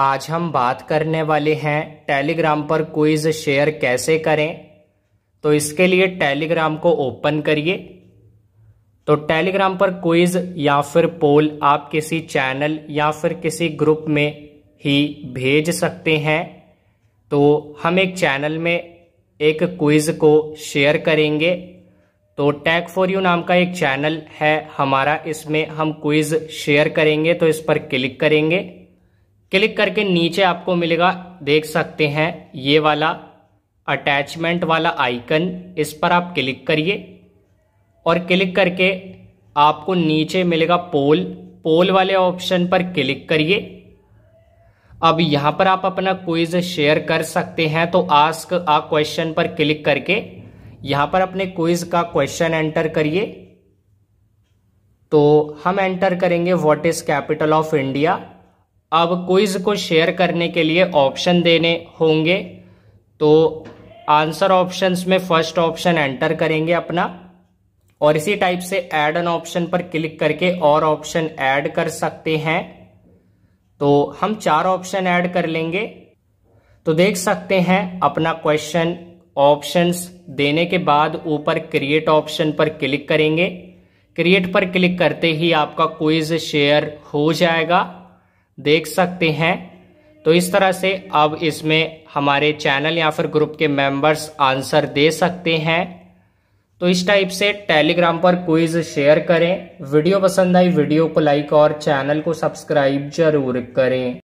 आज हम बात करने वाले हैं टेलीग्राम पर क्विज शेयर कैसे करें तो इसके लिए टेलीग्राम को ओपन करिए तो टेलीग्राम पर क्विज या फिर पोल आप किसी चैनल या फिर किसी ग्रुप में ही भेज सकते हैं तो हम एक चैनल में एक क्विज को शेयर करेंगे तो टैग फॉर यू नाम का एक चैनल है हमारा इसमें हम क्विज शेयर करेंगे तो इस पर क्लिक करेंगे क्लिक करके नीचे आपको मिलेगा देख सकते हैं ये वाला अटैचमेंट वाला आइकन इस पर आप क्लिक करिए और क्लिक करके आपको नीचे मिलेगा पोल पोल वाले ऑप्शन पर क्लिक करिए अब यहां पर आप अपना क्विज शेयर कर सकते हैं तो आस्क आ क्वेश्चन पर क्लिक करके यहां पर अपने क्विज का क्वेश्चन एंटर करिए तो हम एंटर करेंगे what is capital of India अब क्विज को शेयर करने के लिए ऑप्शन देने होंगे तो आंसर ऑप्शंस में फर्स्ट ऑप्शन एंटर करेंगे अपना और इसी टाइप से ऐड एन ऑप्शन पर क्लिक करके और ऑप्शन ऐड कर सकते हैं तो हम चार ऑप्शन ऐड कर लेंगे तो देख सकते हैं अपना क्वेश्चन ऑप्शंस देने के बाद ऊपर क्रिएट ऑप्शन पर क्लिक करेंगे क्रिएट पर क्लिक करते ही आपका क्विज शेयर हो जाएगा देख सकते हैं तो इस तरह से अब इसमें हमारे चैनल या फिर ग्रुप के मेंबर्स आंसर दे सकते हैं तो इस टाइप से टेलीग्राम पर क्विज शेयर करें वीडियो पसंद आई वीडियो को लाइक और चैनल को सब्सक्राइब जरूर करें